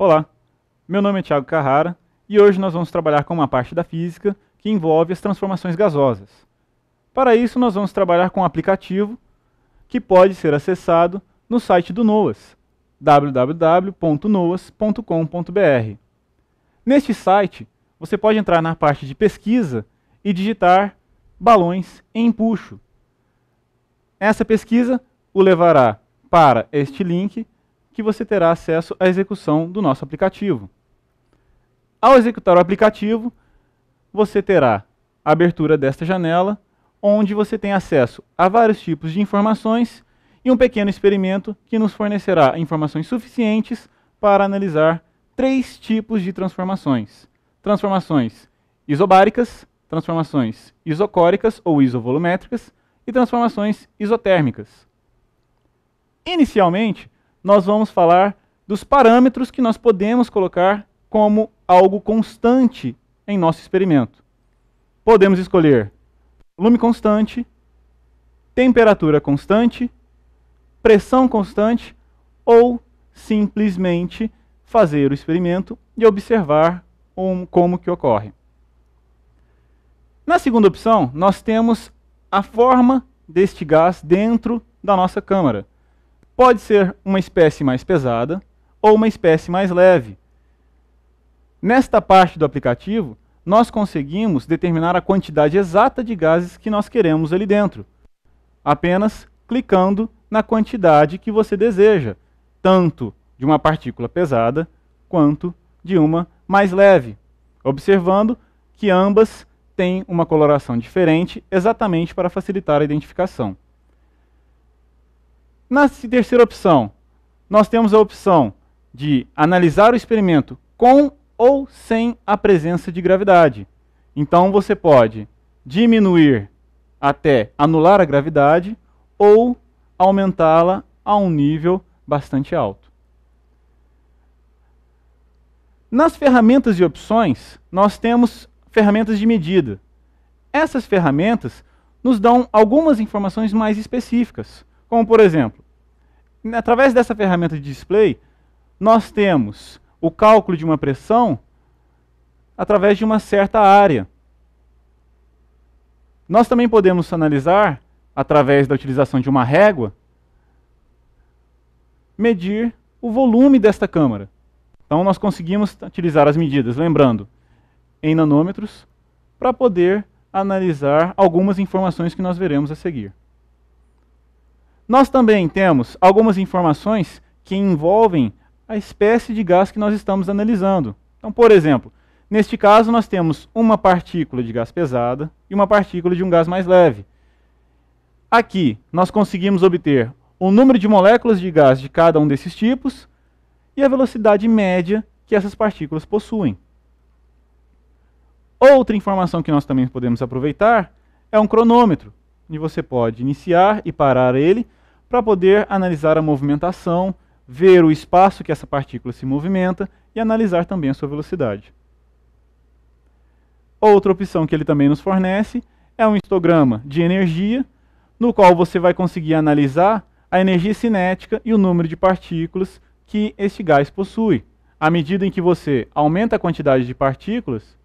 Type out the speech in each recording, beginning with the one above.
Olá, meu nome é Tiago Carrara e hoje nós vamos trabalhar com uma parte da física que envolve as transformações gasosas. Para isso, nós vamos trabalhar com um aplicativo que pode ser acessado no site do NOAS, www.noas.com.br. Neste site, você pode entrar na parte de pesquisa e digitar balões em puxo. Essa pesquisa o levará para este link que você terá acesso à execução do nosso aplicativo. Ao executar o aplicativo, você terá a abertura desta janela, onde você tem acesso a vários tipos de informações e um pequeno experimento que nos fornecerá informações suficientes para analisar três tipos de transformações. Transformações isobáricas, transformações isocóricas ou isovolumétricas e transformações isotérmicas. Inicialmente, nós vamos falar dos parâmetros que nós podemos colocar como algo constante em nosso experimento. Podemos escolher volume constante, temperatura constante, pressão constante ou simplesmente fazer o experimento e observar um, como que ocorre. Na segunda opção, nós temos a forma deste gás dentro da nossa câmara. Pode ser uma espécie mais pesada ou uma espécie mais leve. Nesta parte do aplicativo, nós conseguimos determinar a quantidade exata de gases que nós queremos ali dentro, apenas clicando na quantidade que você deseja, tanto de uma partícula pesada quanto de uma mais leve, observando que ambas têm uma coloração diferente exatamente para facilitar a identificação. Na terceira opção, nós temos a opção de analisar o experimento com ou sem a presença de gravidade. Então você pode diminuir até anular a gravidade ou aumentá-la a um nível bastante alto. Nas ferramentas de opções, nós temos ferramentas de medida. Essas ferramentas nos dão algumas informações mais específicas, como por exemplo, através dessa ferramenta de display, nós temos o cálculo de uma pressão através de uma certa área. Nós também podemos analisar, através da utilização de uma régua, medir o volume desta câmara. Então nós conseguimos utilizar as medidas, lembrando, em nanômetros, para poder analisar algumas informações que nós veremos a seguir. Nós também temos algumas informações que envolvem a espécie de gás que nós estamos analisando. Então, por exemplo, neste caso nós temos uma partícula de gás pesada e uma partícula de um gás mais leve. Aqui nós conseguimos obter o número de moléculas de gás de cada um desses tipos e a velocidade média que essas partículas possuem. Outra informação que nós também podemos aproveitar é um cronômetro, onde você pode iniciar e parar ele para poder analisar a movimentação, ver o espaço que essa partícula se movimenta e analisar também a sua velocidade. Outra opção que ele também nos fornece é um histograma de energia, no qual você vai conseguir analisar a energia cinética e o número de partículas que este gás possui. À medida em que você aumenta a quantidade de partículas,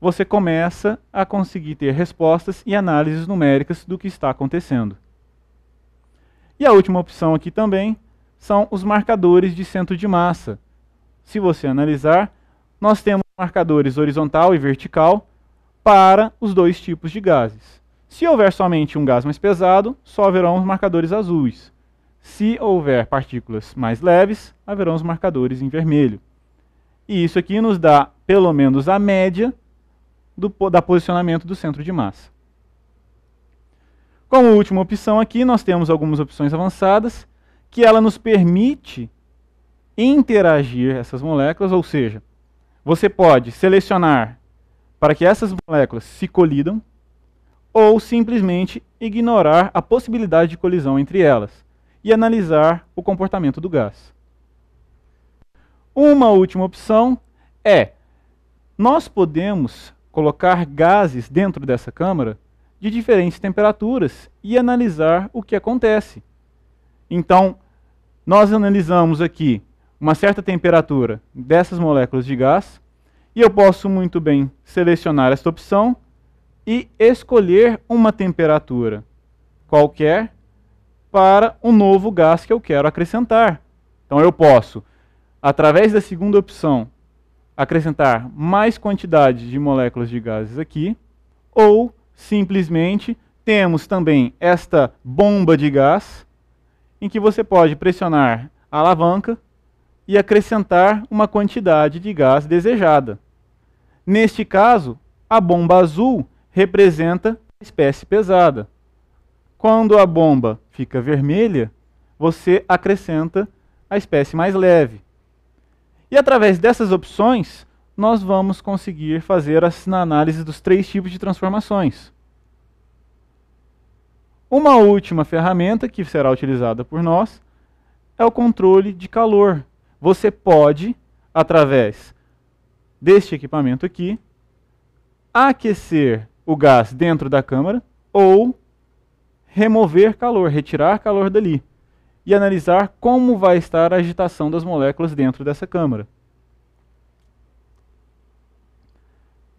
você começa a conseguir ter respostas e análises numéricas do que está acontecendo. E a última opção aqui também são os marcadores de centro de massa. Se você analisar, nós temos marcadores horizontal e vertical para os dois tipos de gases. Se houver somente um gás mais pesado, só haverão os marcadores azuis. Se houver partículas mais leves, haverão os marcadores em vermelho. E isso aqui nos dá, pelo menos, a média do da posicionamento do centro de massa. Como última opção aqui, nós temos algumas opções avançadas, que ela nos permite interagir essas moléculas, ou seja, você pode selecionar para que essas moléculas se colidam ou simplesmente ignorar a possibilidade de colisão entre elas e analisar o comportamento do gás. Uma última opção é nós podemos colocar gases dentro dessa câmara de diferentes temperaturas e analisar o que acontece. Então, nós analisamos aqui uma certa temperatura dessas moléculas de gás, e eu posso muito bem selecionar esta opção e escolher uma temperatura qualquer para um novo gás que eu quero acrescentar. Então eu posso, através da segunda opção, acrescentar mais quantidade de moléculas de gases aqui, ou Simplesmente temos também esta bomba de gás, em que você pode pressionar a alavanca e acrescentar uma quantidade de gás desejada. Neste caso, a bomba azul representa a espécie pesada. Quando a bomba fica vermelha, você acrescenta a espécie mais leve. E através dessas opções, nós vamos conseguir fazer a análise dos três tipos de transformações. Uma última ferramenta que será utilizada por nós é o controle de calor. Você pode, através deste equipamento aqui, aquecer o gás dentro da câmara ou remover calor, retirar calor dali e analisar como vai estar a agitação das moléculas dentro dessa câmara.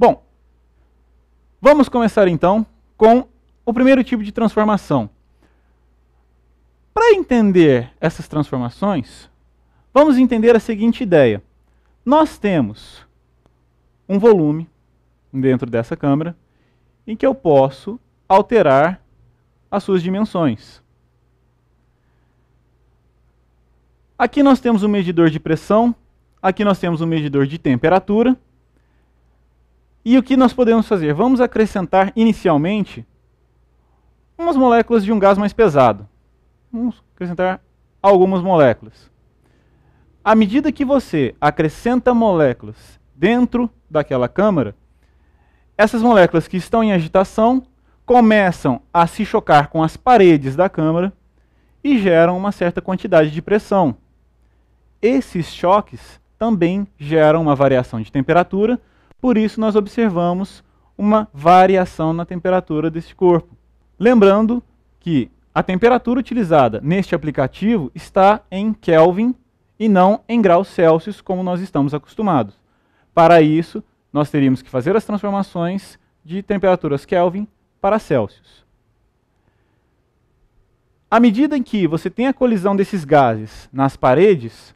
Bom, vamos começar então com o primeiro tipo de transformação. Para entender essas transformações, vamos entender a seguinte ideia. Nós temos um volume dentro dessa câmera em que eu posso alterar as suas dimensões. Aqui nós temos um medidor de pressão, aqui nós temos um medidor de temperatura, e o que nós podemos fazer? Vamos acrescentar inicialmente umas moléculas de um gás mais pesado. Vamos acrescentar algumas moléculas. À medida que você acrescenta moléculas dentro daquela câmara, essas moléculas que estão em agitação começam a se chocar com as paredes da câmara e geram uma certa quantidade de pressão. Esses choques também geram uma variação de temperatura, por isso, nós observamos uma variação na temperatura desse corpo. Lembrando que a temperatura utilizada neste aplicativo está em Kelvin e não em graus Celsius, como nós estamos acostumados. Para isso, nós teríamos que fazer as transformações de temperaturas Kelvin para Celsius. À medida em que você tem a colisão desses gases nas paredes,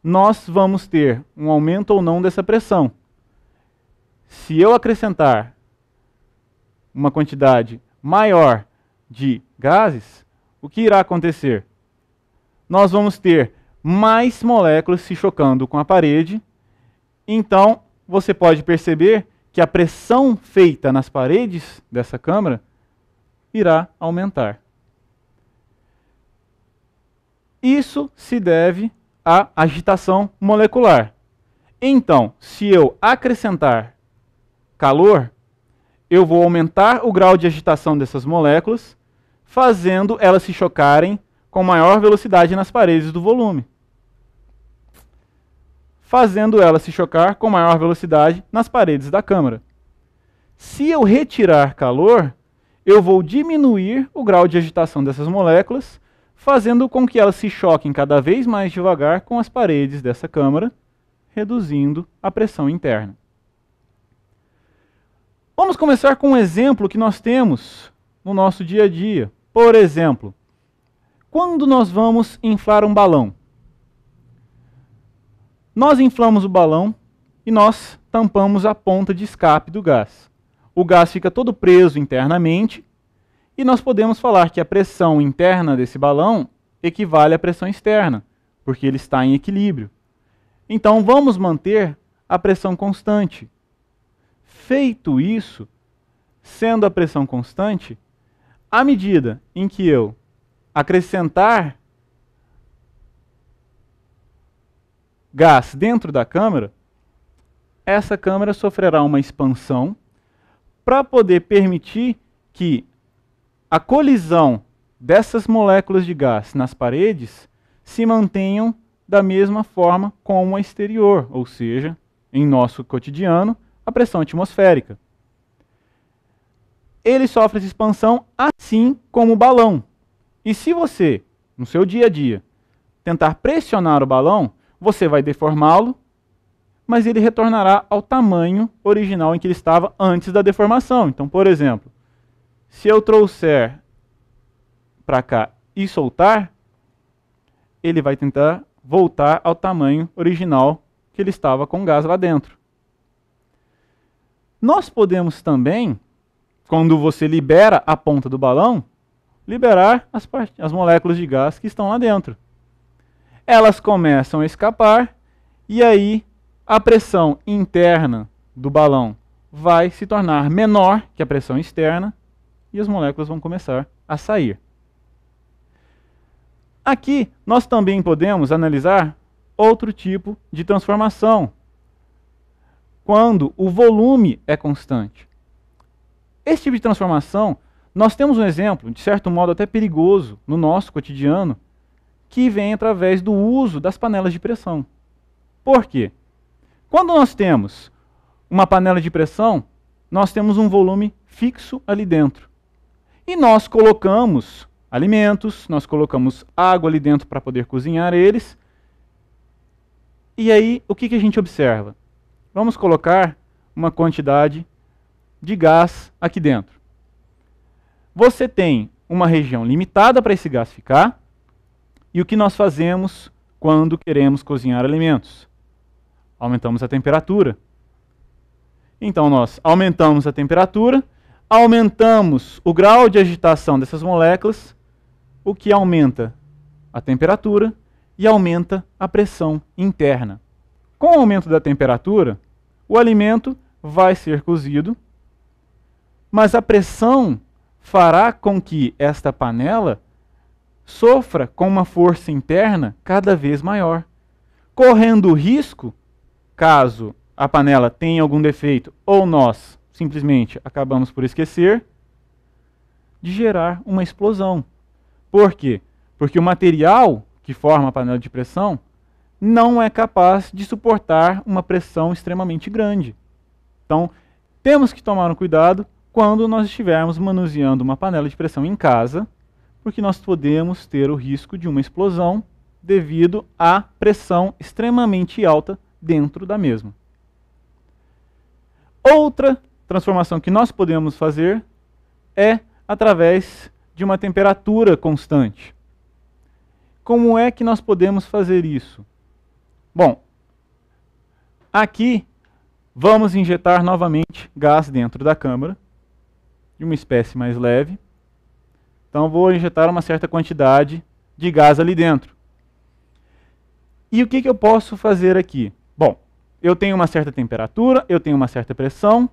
nós vamos ter um aumento ou não dessa pressão se eu acrescentar uma quantidade maior de gases, o que irá acontecer? Nós vamos ter mais moléculas se chocando com a parede. Então, você pode perceber que a pressão feita nas paredes dessa câmara irá aumentar. Isso se deve à agitação molecular. Então, se eu acrescentar calor, eu vou aumentar o grau de agitação dessas moléculas, fazendo elas se chocarem com maior velocidade nas paredes do volume. Fazendo elas se chocar com maior velocidade nas paredes da câmara. Se eu retirar calor, eu vou diminuir o grau de agitação dessas moléculas, fazendo com que elas se choquem cada vez mais devagar com as paredes dessa câmara, reduzindo a pressão interna. Vamos começar com um exemplo que nós temos no nosso dia a dia. Por exemplo, quando nós vamos inflar um balão, nós inflamos o balão e nós tampamos a ponta de escape do gás. O gás fica todo preso internamente e nós podemos falar que a pressão interna desse balão equivale à pressão externa, porque ele está em equilíbrio. Então vamos manter a pressão constante. Feito isso, sendo a pressão constante, à medida em que eu acrescentar gás dentro da câmara, essa câmara sofrerá uma expansão para poder permitir que a colisão dessas moléculas de gás nas paredes se mantenham da mesma forma como a exterior, ou seja, em nosso cotidiano, a pressão atmosférica. Ele sofre essa expansão assim como o balão. E se você, no seu dia a dia, tentar pressionar o balão, você vai deformá-lo, mas ele retornará ao tamanho original em que ele estava antes da deformação. Então, por exemplo, se eu trouxer para cá e soltar, ele vai tentar voltar ao tamanho original que ele estava com o gás lá dentro. Nós podemos também, quando você libera a ponta do balão, liberar as, as moléculas de gás que estão lá dentro. Elas começam a escapar e aí a pressão interna do balão vai se tornar menor que a pressão externa e as moléculas vão começar a sair. Aqui nós também podemos analisar outro tipo de transformação quando o volume é constante. Esse tipo de transformação, nós temos um exemplo, de certo modo até perigoso, no nosso cotidiano, que vem através do uso das panelas de pressão. Por quê? Quando nós temos uma panela de pressão, nós temos um volume fixo ali dentro. E nós colocamos alimentos, nós colocamos água ali dentro para poder cozinhar eles. E aí, o que, que a gente observa? vamos colocar uma quantidade de gás aqui dentro. Você tem uma região limitada para esse gás ficar, e o que nós fazemos quando queremos cozinhar alimentos? Aumentamos a temperatura. Então nós aumentamos a temperatura, aumentamos o grau de agitação dessas moléculas, o que aumenta a temperatura e aumenta a pressão interna. Com o aumento da temperatura, o alimento vai ser cozido, mas a pressão fará com que esta panela sofra com uma força interna cada vez maior, correndo o risco, caso a panela tenha algum defeito ou nós simplesmente acabamos por esquecer, de gerar uma explosão. Por quê? Porque o material que forma a panela de pressão não é capaz de suportar uma pressão extremamente grande. Então, temos que tomar um cuidado quando nós estivermos manuseando uma panela de pressão em casa, porque nós podemos ter o risco de uma explosão devido à pressão extremamente alta dentro da mesma. Outra transformação que nós podemos fazer é através de uma temperatura constante. Como é que nós podemos fazer isso? Bom, aqui vamos injetar novamente gás dentro da câmara, de uma espécie mais leve. Então vou injetar uma certa quantidade de gás ali dentro. E o que, que eu posso fazer aqui? Bom, eu tenho uma certa temperatura, eu tenho uma certa pressão,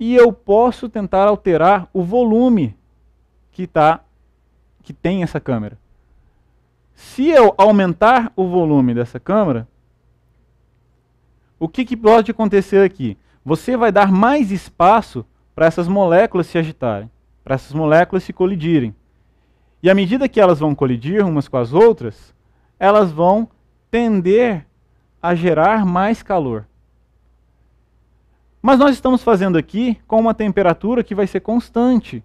e eu posso tentar alterar o volume que, tá, que tem essa câmera. Se eu aumentar o volume dessa câmera, o que, que pode acontecer aqui? Você vai dar mais espaço para essas moléculas se agitarem, para essas moléculas se colidirem. E à medida que elas vão colidir umas com as outras, elas vão tender a gerar mais calor. Mas nós estamos fazendo aqui com uma temperatura que vai ser constante.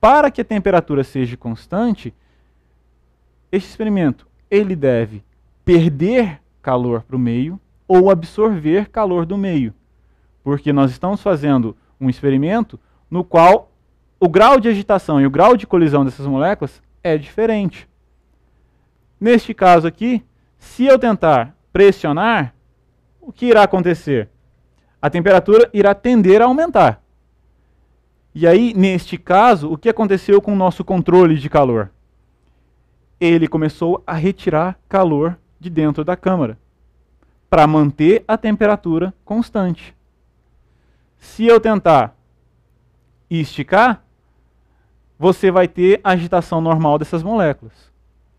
Para que a temperatura seja constante, este experimento ele deve perder calor para o meio ou absorver calor do meio. Porque nós estamos fazendo um experimento no qual o grau de agitação e o grau de colisão dessas moléculas é diferente. Neste caso aqui, se eu tentar pressionar, o que irá acontecer? A temperatura irá tender a aumentar. E aí, neste caso, o que aconteceu com o nosso controle de calor? Ele começou a retirar calor de dentro da câmara para manter a temperatura constante. Se eu tentar esticar, você vai ter a agitação normal dessas moléculas.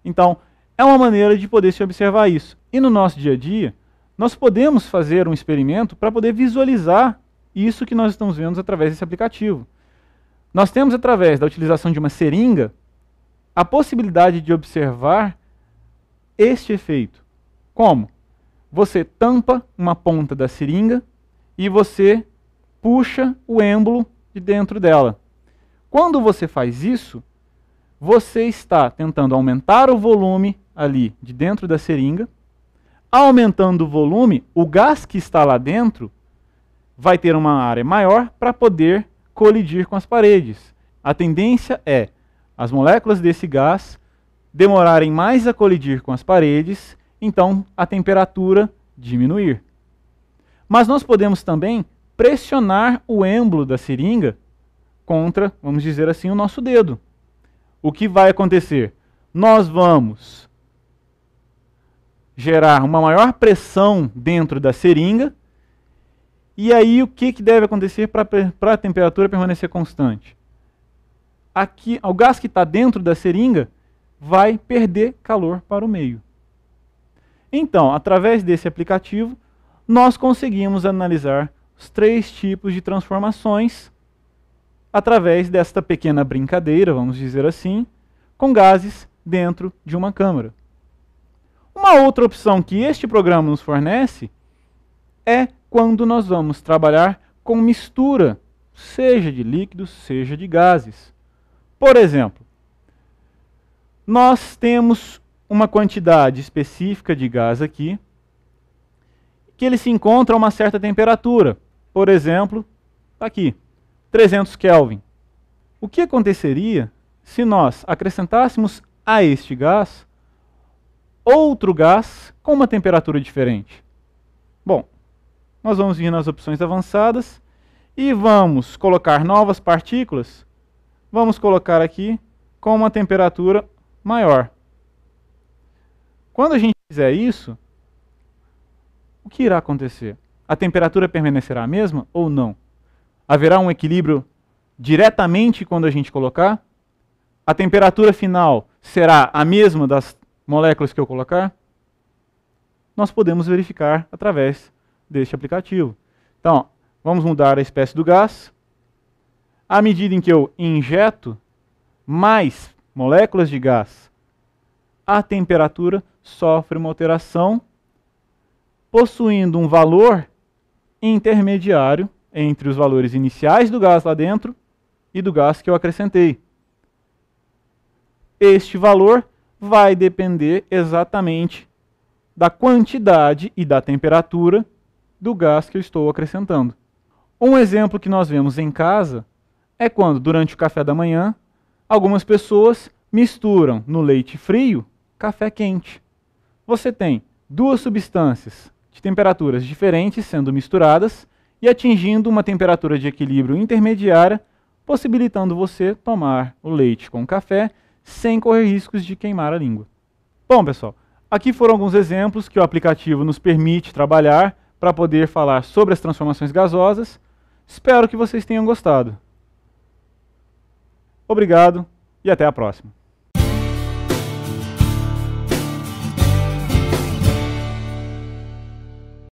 Então, é uma maneira de poder se observar isso. E no nosso dia a dia, nós podemos fazer um experimento para poder visualizar isso que nós estamos vendo através desse aplicativo. Nós temos, através da utilização de uma seringa, a possibilidade de observar este efeito. Como? você tampa uma ponta da seringa e você puxa o êmbolo de dentro dela. Quando você faz isso, você está tentando aumentar o volume ali de dentro da seringa. Aumentando o volume, o gás que está lá dentro vai ter uma área maior para poder colidir com as paredes. A tendência é as moléculas desse gás demorarem mais a colidir com as paredes então a temperatura diminuir. Mas nós podemos também pressionar o êmbolo da seringa contra, vamos dizer assim, o nosso dedo. O que vai acontecer? Nós vamos gerar uma maior pressão dentro da seringa. E aí, o que, que deve acontecer para a temperatura permanecer constante? Aqui, o gás que está dentro da seringa vai perder calor para o meio. Então, através desse aplicativo, nós conseguimos analisar os três tipos de transformações através desta pequena brincadeira, vamos dizer assim, com gases dentro de uma câmara. Uma outra opção que este programa nos fornece é quando nós vamos trabalhar com mistura, seja de líquidos, seja de gases. Por exemplo, nós temos uma quantidade específica de gás aqui, que ele se encontra a uma certa temperatura, por exemplo, tá aqui, 300 Kelvin. O que aconteceria se nós acrescentássemos a este gás outro gás com uma temperatura diferente? Bom, nós vamos vir nas opções avançadas e vamos colocar novas partículas, vamos colocar aqui com uma temperatura maior. Quando a gente fizer isso, o que irá acontecer? A temperatura permanecerá a mesma ou não? Haverá um equilíbrio diretamente quando a gente colocar? A temperatura final será a mesma das moléculas que eu colocar? Nós podemos verificar através deste aplicativo. Então, vamos mudar a espécie do gás. À medida em que eu injeto mais moléculas de gás a temperatura, sofre uma alteração, possuindo um valor intermediário entre os valores iniciais do gás lá dentro e do gás que eu acrescentei. Este valor vai depender exatamente da quantidade e da temperatura do gás que eu estou acrescentando. Um exemplo que nós vemos em casa é quando, durante o café da manhã, algumas pessoas misturam no leite frio café quente você tem duas substâncias de temperaturas diferentes sendo misturadas e atingindo uma temperatura de equilíbrio intermediária, possibilitando você tomar o leite com café sem correr riscos de queimar a língua. Bom, pessoal, aqui foram alguns exemplos que o aplicativo nos permite trabalhar para poder falar sobre as transformações gasosas. Espero que vocês tenham gostado. Obrigado e até a próxima.